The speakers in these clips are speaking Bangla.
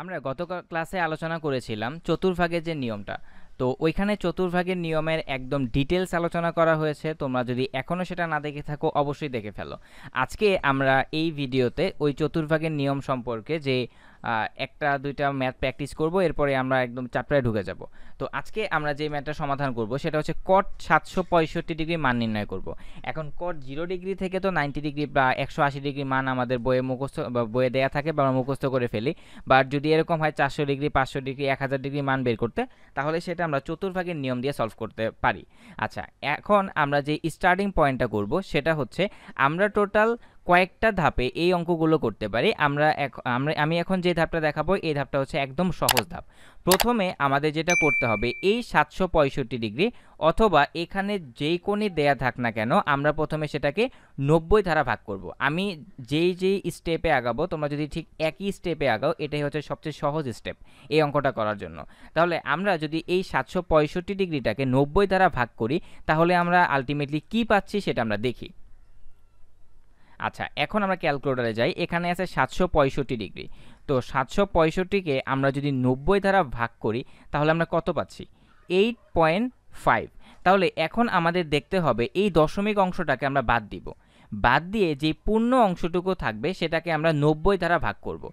আমরা গত ক্লাসে আলোচনা করেছিলাম চতুর্ভাগের যে নিয়মটা তো ওইখানে চতুর্ভাগের নিয়মের একদম ডিটেলস আলোচনা করা হয়েছে তোমরা যদি এখনও সেটা না দেখে থাকো অবশ্যই দেখে ফেলো আজকে আমরা এই ভিডিওতে ওই চতুর্ভাগের নিয়ম সম্পর্কে যে একটা দুইটা ম্যাথ প্র্যাকটিস করব এরপরে আমরা একদম চ্যাপ্টারে ঢুকে যাব তো আজকে আমরা যে ম্যাথটা সমাধান করব সেটা হচ্ছে কট সাতশো পঁয়ষট্টি ডিগ্রি মান নির্ণয় করব এখন কট জিরো ডিগ্রি থেকে তো নাইনটি ডিগ্রি বা একশো আশি ডিগ্রি মান আমাদের বইয়ে মুখস্থ বইয়ে দেয়া থাকে বা মুখস্থ করে ফেলি বা যদি এরকম হয় চারশো ডিগ্রি পাঁচশো ডিগ্রি এক হাজার ডিগ্রি মান বের করতে তাহলে সেটা আমরা চতুর্ভাগের নিয়ম দিয়ে সলভ করতে পারি আচ্ছা এখন আমরা যে স্টার্টিং পয়েন্টটা করব সেটা হচ্ছে আমরা টোটাল কয়েকটা ধাপে এই অঙ্কগুলো করতে পারি আমরা আমরা আমি এখন যে ধাপটা দেখাবো এই ধাপটা হচ্ছে একদম সহজ ধাপ প্রথমে আমাদের যেটা করতে হবে এই সাতশো ডিগ্রি অথবা এখানে যেই কোণে দেয়া থাক না কেন আমরা প্রথমে সেটাকে নব্বই ধারা ভাগ করব। আমি যেই যেই স্টেপে আগাবো তোমরা যদি ঠিক একই স্টেপে আগাও এটাই হচ্ছে সবচেয়ে সহজ স্টেপ এই অঙ্কটা করার জন্য তাহলে আমরা যদি এই সাতশো ডিগ্রিটাকে নব্বই ধারা ভাগ করি তাহলে আমরা আলটিমেটলি কি পাচ্ছি সেটা আমরা দেখি আচ্ছা এখন আমরা ক্যালকুলেটারে যাই এখানে আছে সাতশো পঁয়ষট্টি ডিগ্রি তো সাতশো পঁয়ষট্টিকে আমরা যদি নব্বই দ্বারা ভাগ করি তাহলে আমরা কত পাচ্ছি এইট পয়েন্ট ফাইভ তাহলে এখন আমাদের দেখতে হবে এই দশমিক অংশটাকে আমরা বাদ দিব বাদ দিয়ে যে পূর্ণ অংশটুকু থাকবে সেটাকে আমরা নব্বই দ্বারা ভাগ করব।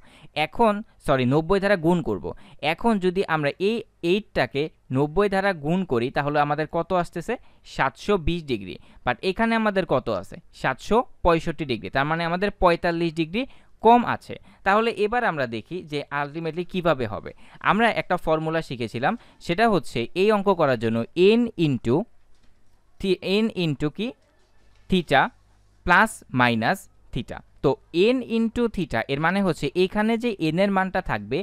এখন সরি নব্বই দ্বারা গুণ করব। এখন যদি আমরা এই এইটটাকে নব্বই দ্বারা গুণ করি তাহলে আমাদের কত আসতেছে সাতশো বিশ ডিগ্রি বাট এখানে আমাদের কত আছে সাতশো পঁয়ষট্টি ডিগ্রি তার মানে আমাদের পঁয়তাল্লিশ ডিগ্রি কম আছে তাহলে এবার আমরা দেখি যে আলটিমেটলি কিভাবে হবে আমরা একটা ফর্মুলা শিখেছিলাম সেটা হচ্ছে এই অঙ্ক করার জন্য এন ইন্টু এন ইন্টু কি থিটা প্লাস মাইনাস থিটা তো এন ইন্টু থিটা এর মানে হচ্ছে এখানে যে এনের মানটা থাকবে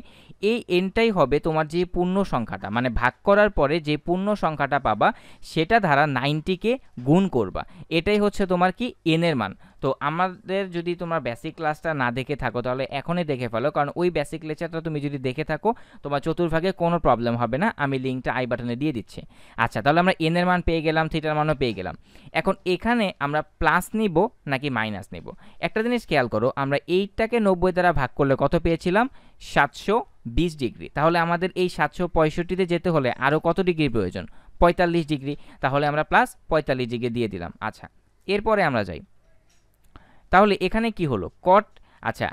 এই এনটাই হবে তোমার যে পূর্ণ সংখ্যাটা মানে ভাগ করার পরে যে পূর্ণ সংখ্যাটা পাবা সেটা ধারা নাইনটিকে গুণ করবা এটাই হচ্ছে তোমার কি এনের মান তো আমাদের যদি তোমরা বেসিক ক্লাসটা না দেখে থাকো তাহলে এখনই দেখে ফেলো কারণ ওই বেসিক লেকচারটা তুমি যদি দেখে থাকো তোমার চতুর্ভাগে কোনো প্রবলেম হবে না আমি লিঙ্কটা আই বাটনে দিয়ে দিচ্ছি আচ্ছা তাহলে আমরা এনের মান পেয়ে গেলাম থিটার মানও পেয়ে গেলাম এখন এখানে আমরা প্লাস নিব নাকি মাইনাস নিব একটা জিনিস খেয়াল করো আমরা এইটটাকে নব্বই দ্বারা ভাগ করলে কত পেয়েছিলাম সাতশো বিশ ডিগ্রি তাহলে আমাদের এই সাতশো পঁয়ষট্টিতে যেতে হলে আরও কত ডিগ্রি প্রয়োজন পঁয়তাল্লিশ ডিগ্রি তাহলে আমরা প্লাস পঁয়তাল্লিশ ডিগ্রি দিয়ে দিলাম আচ্ছা এরপরে আমরা যাই তাহলে এখানে কি হলো কট আচ্ছা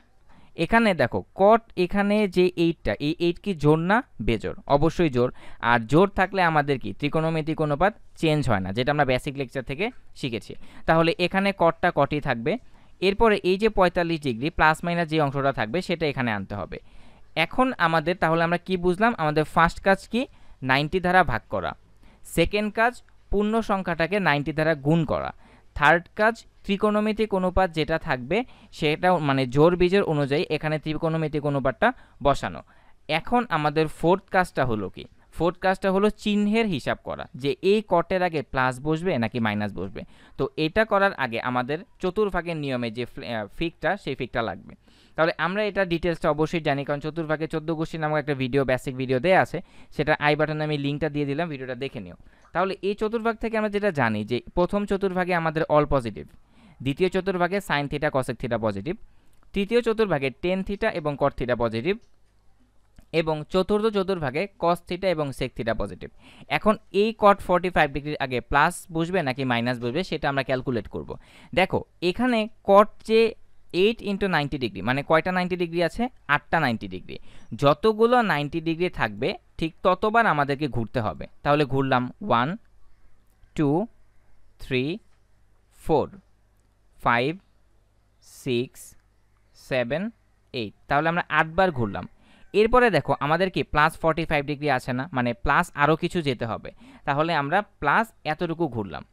এখানে দেখো কট এখানে যে এইটটা এই এইট কি জোর না বেজোর অবশ্যই জোর আর জোর থাকলে আমাদের কি ত্রিকোণমিতি কোনো চেঞ্জ হয় না যেটা আমরা বেসিক লেকচার থেকে শিখেছি তাহলে এখানে কটটা কটই থাকবে এরপরে এই যে পঁয়তাল্লিশ ডিগ্রি প্লাস মাইনাস যে অংশটা থাকবে সেটা এখানে আনতে হবে এখন আমাদের তাহলে আমরা কি বুঝলাম আমাদের ফার্স্ট কাজ কি নাইনটি দ্বারা ভাগ করা সেকেন্ড কাজ পূর্ণ সংখ্যাটাকে নাইনটি দ্বারা গুণ করা থার্ড কাজ ত্রিকোণমিতিক অনুপাত যেটা থাকবে সেটা মানে জোর বীজের অনুযায়ী এখানে ত্রিকোণমিতিক অনুপাতটা বসানো এখন আমাদের ফোর্থ কাজটা হলো কি ফোর্থ কাজটা হলো চিহ্নের হিসাব করা যে এই কটের আগে প্লাস বসবে নাকি মাইনাস বসবে তো এটা করার আগে আমাদের চতুর্ভাগের নিয়মে যে ফিকটা সেই ফিকটা লাগবে তাহলে আমরা এটা ডিটেলসটা অবশ্যই জানি কারণ চতুর্ভাগে চোদ্দ গোষ্ঠী নামক একটা ভিডিও বেসিক ভিডিও দেওয়া আছে সেটা আই বাটনে আমি লিঙ্কটা দিয়ে দিলাম ভিডিওটা দেখে নিও তাহলে এই চতুর্ভাগ থেকে আমরা যেটা জানি যে প্রথম চতুর্ভাগে আমাদের অল পজিটিভ দ্বিতীয় চতুর্ভাগে sine theta cosec theta positive তৃতীয় চতুর্ভাগে টেন থিটা এবং কট থিটা পজিটিভ এবং চতুর্থ চতুর্ভাগে কস থিটা এবং সেক থিটা পজিটিভ এখন এই কট ফর্টি ফাইভ ডিগ্রির আগে প্লাস বুঝবে নাকি মাইনাস বুঝবে সেটা আমরা ক্যালকুলেট করব দেখো এখানে কট যে এইট ইন্টু নাইনটি ডিগ্রি মানে কয়টা নাইনটি ডিগ্রি আছে আটটা নাইনটি ডিগ্রি যতগুলো নাইনটি ডিগ্রি থাকবে ঠিক ততবার আমাদেরকে ঘুরতে হবে তাহলে ঘুরলাম one two three four five six seven eight তাহলে আমরা আটবার ঘুরলাম এরপরে দেখো আমাদের কি প্লাস ফর্টি ফাইভ ডিগ্রি আছে না মানে প্লাস আরও কিছু যেতে হবে তাহলে আমরা প্লাস এতটুকু ঘুরলাম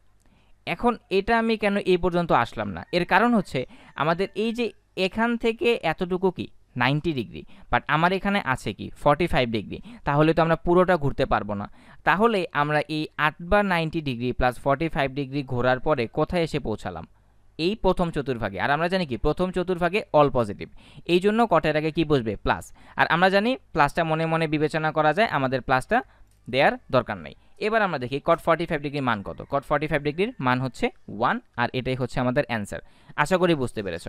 এখন এটা আমি কেন এই পর্যন্ত আসলাম না এর কারণ হচ্ছে আমাদের এই যে এখান থেকে এতটুকু কি নাইনটি ডিগ্রি বাট আমার এখানে আছে কি ফর্টি ফাইভ ডিগ্রি তাহলে তো আমরা পুরোটা ঘুরতে পারবো না তাহলে আমরা এই আট বা ninety degree plus forty five degree ঘোরার পরে কোথায় এসে পৌঁছালাম এই প্রথম চতুর্ভাগে আর আমরা জানি কি প্রথম চতুর্ভাগে অল পজিটিভ এই জন্য কটের আগে কী বসবে প্লাস আর আমরা জানি প্লাসটা মনে মনে বিবেচনা করা যায় আমাদের প্লাসটা দেওয়ার দরকার নেই এবার আমরা দেখি কট ফর্টি ফাইভ ডিগ্রির মান কত কট ফর্টি ফাইভ ডিগ্রির মান হচ্ছে ওয়ান আর এটাই হচ্ছে আমাদের অ্যান্সার আশা করি বুঝতে পেরেছ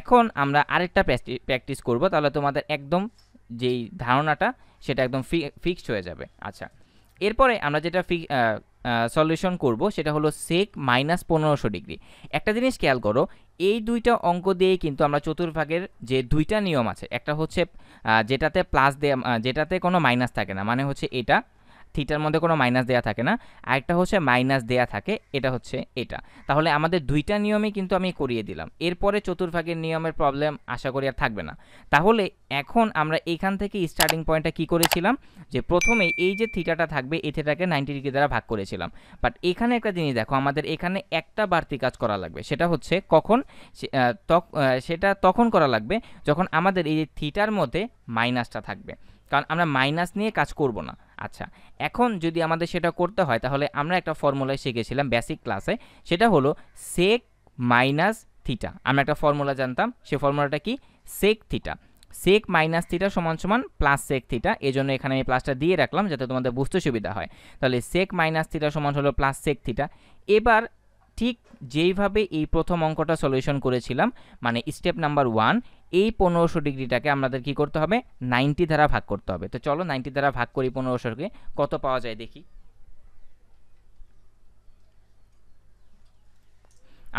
এখন আমরা আরেকটা প্র্যাকটিস করব তাহলে তোমাদের একদম যেই ধারণাটা সেটা একদম ফিক্সড হয়ে যাবে আচ্ছা এরপরে আমরা যেটা সলিউশন করব সেটা হলো সেক মাইনাস পনেরোশো ডিগ্রি একটা জিনিস খেয়াল করো এই দুইটা অঙ্ক দিয়ে কিন্তু আমরা চতুর্ভাগের যে দুইটা নিয়ম আছে একটা হচ্ছে যেটাতে প্লাস দেয়া যেটাতে কোনো মাইনাস থাকে না মানে হচ্ছে এটা থিটার মধ্যে কোনো মাইনাস দেয়া থাকে না আরেকটা হচ্ছে মাইনাস দেয়া থাকে এটা হচ্ছে এটা তাহলে আমাদের দুইটা নিয়মই কিন্তু আমি করিয়ে দিলাম এরপরে চতুর্ভাগের নিয়মের প্রবলেম আশা করি আর থাকবে না তাহলে এখন আমরা এখান থেকে স্টার্টিং পয়েন্টটা কি করেছিলাম যে প্রথমে এই যে থিটাটা থাকবে এই থিটাকে নাইনটি ডিগ্রি দ্বারা ভাগ করেছিলাম বাট এখানে একটা জিনিস দেখো আমাদের এখানে একটা বাড়তি কাজ করা লাগবে সেটা হচ্ছে কখন সেটা তখন করা লাগবে যখন আমাদের এই থিটার মধ্যে মাইনাসটা থাকবে কারণ আমরা মাইনাস নিয়ে কাজ করব না আচ্ছা এখন যদি আমাদের সেটা করতে হয় তাহলে আমরা একটা ফর্মুলা শিখেছিলাম বেসিক ক্লাসে সেটা হলো সেক মাইনাস থিটা আমরা একটা ফর্মুলা জানতাম সে ফর্মুলাটা কি sec theta sec minus theta সমান সমান প্লাস সেক থিটা এই জন্য এখানে আমি প্লাসটা দিয়ে রাখলাম যাতে তোমাদের বুঝতে সুবিধা হয় তাহলে সেক মাইনাস থিটা সমান হলো প্লাস সেক থিটা এবার ঠিক যেইভাবে এই প্রথম অঙ্কটা সলিউশন করেছিলাম মানে স্টেপ নাম্বার ওয়ান এই পনেরোশো ডিগ্রিটাকে আমাদের কি করতে হবে নাইনটি দ্বারা ভাগ করতে হবে তো চলো নাইনটি দ্বারা ভাগ করি পনেরোশোকে কত পাওয়া যায় দেখি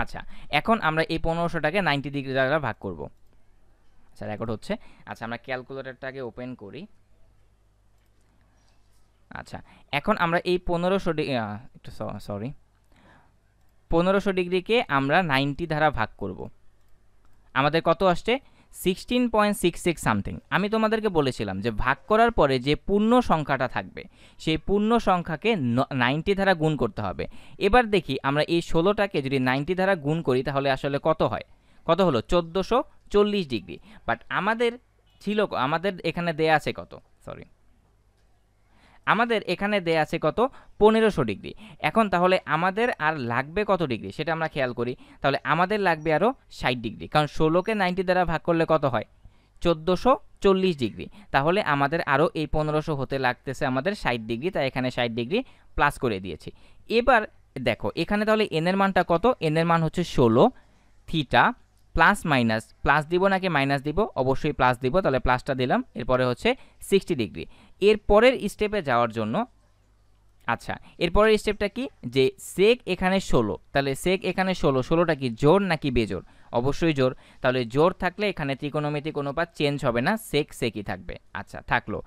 আচ্ছা এখন আমরা এই পনেরোশোটাকে নাইনটি ডিগ্রি দ্বারা ভাগ করব আচ্ছা রেকর্ড হচ্ছে আচ্ছা আমরা ক্যালকুলেটারটাকে ওপেন করি আচ্ছা এখন আমরা এই পনেরোশো ডিগ্রি একটু সরি পনেরোশো ডিগ্রিকে আমরা নাইনটি দ্বারা ভাগ করব আমাদের কত আসছে sixteen point six six something আমি তোমাদেরকে বলেছিলাম যে ভাগ করার পরে যে পূর্ণ সংখ্যাটা থাকবে সেই পূর্ণ সংখ্যাকে নাইনটি দ্বারা গুণ করতে হবে এবার দেখি আমরা এই ষোলোটাকে যদি নাইনটি দ্বারা গুণ করি তাহলে আসলে কত হয় কত হলো চোদ্দোশো চল্লিশ ডিগ্রি বাট আমাদের ছিল আমাদের এখানে দেয়া আছে কত সরি আমাদের এখানে দেয়া আছে কত পনেরোশো ডিগ্রি এখন তাহলে আমাদের আর লাগবে কত ডিগ্রি সেটা আমরা খেয়াল করি তাহলে আমাদের লাগবে আরও ষাট ডিগ্রি কারণ ষোলোকে নাইনটি দ্বারা ভাগ করলে কত হয় চোদ্দোশো চল্লিশ ডিগ্রি তাহলে আমাদের আরও এই পনেরোশো হতে লাগতেছে আমাদের ষাট ডিগ্রি তাই এখানে ষাট ডিগ্রি প্লাস করে দিয়েছি এবার দেখো এখানে তাহলে এনের মানটা কত এনের মান হচ্ছে ষোলো থিটা প্লাস মাইনাস প্লাস দিব নাকি মাইনাস দিব অবশ্যই প্লাস দিব তাহলে প্লাসটা দিলাম এরপরে হচ্ছে সিক্সটি ডিগ্রি এরপরের স্টেপে যাওয়ার জন্য আচ্ছা এরপরের স্টেপটা কি যে সেক এখানে ষোলো তাহলে সেক এখানে ষোলো ষোলোটা কি জোর নাকি বেজোর অবশ্যই জোর তাহলে জোর থাকলে এখানে ত্রিকোণমিতি কোনো পা চেঞ্জ হবে না সেক সেকই থাকবে আচ্ছা থাকলো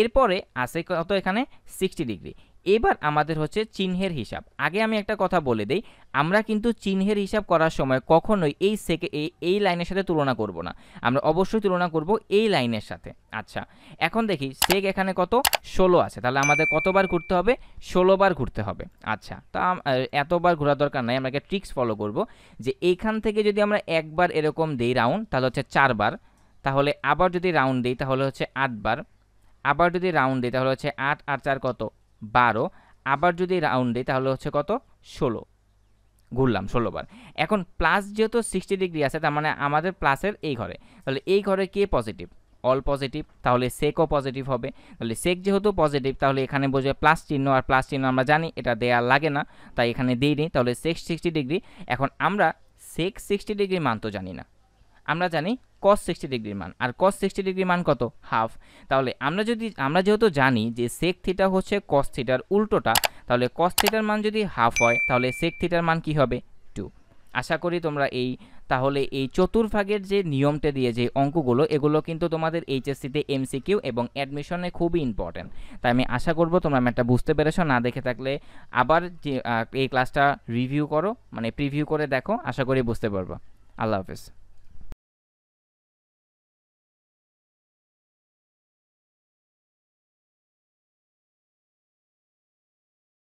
এরপরে আসে কত এখানে সিক্সটি ডিগ্রি এবার আমাদের হচ্ছে চিহ্নের হিসাব আগে আমি একটা কথা বলে দেই আমরা কিন্তু চিহ্নের হিসাব করার সময় কখনোই এই সেকে এই লাইনের সাথে তুলনা করব না আমরা অবশ্যই তুলনা করব এই লাইনের সাথে আচ্ছা এখন দেখি সেক এখানে কত ষোলো আছে তাহলে আমাদের কতবার ঘুরতে হবে ষোলোবার ঘুরতে হবে আচ্ছা তা এতবার ঘোরার দরকার নাই আমরা ট্রিক্স ফলো করব যে এইখান থেকে যদি আমরা একবার এরকম দেই রাউন্ড তাহলে হচ্ছে চারবার তাহলে আবার যদি রাউন্ড দিই তাহলে হচ্ছে আটবার আবার যদি রাউন্ড দিই তাহলে হচ্ছে আট আর চার কত বারো আবার যদি রাউন্ড দিই তাহলে হচ্ছে কত ষোলো ঘুরলাম ষোলোবার এখন প্লাস যেহেতু সিক্সটি ডিগ্রি আছে তার মানে আমাদের প্লাসের এই ঘরে তাহলে এই ঘরে কে পজিটিভ অল পজিটিভ তাহলে সেকও পজিটিভ হবে তাহলে সেক যেহেতু পজিটিভ তাহলে এখানে বোঝে প্লাস চিহ্ন আর প্লাস চিহ্ন আমরা জানি এটা দেয়া লাগে না তাই এখানে নি তাহলে সেক সিক্সটি ডিগ্রি এখন আমরা সেক সিক্সটি ডিগ্রি মান তো জানি না আমরা জানি কস সিক্সটি ডিগ্রির মান আর কস সিক্সটি ডিগ্রির মান কত হাফ তাহলে আমরা যদি আমরা যেহেতু জানি যে সেক থিটা হচ্ছে কস থিটার উল্টোটা তাহলে কস থিটার মান যদি হাফ হয় তাহলে সেক থিটার মান কি হবে টু আশা করি তোমরা এই তাহলে এই চতুর্ভাগের যে নিয়মটা দিয়ে যে অঙ্কগুলো এগুলো কিন্তু তোমাদের এইচএসসিতে এমসিকিউ এবং অ্যাডমিশনে খুবই ইম্পর্ট্যান্ট তাই আমি আশা করব তোমরা একটা বুঝতে পেরেছো না দেখে থাকলে আবার যে এই ক্লাসটা রিভিউ করো মানে প্রিভিউ করে দেখো আশা করি বুঝতে পারবো আল্লাহ হাফেজ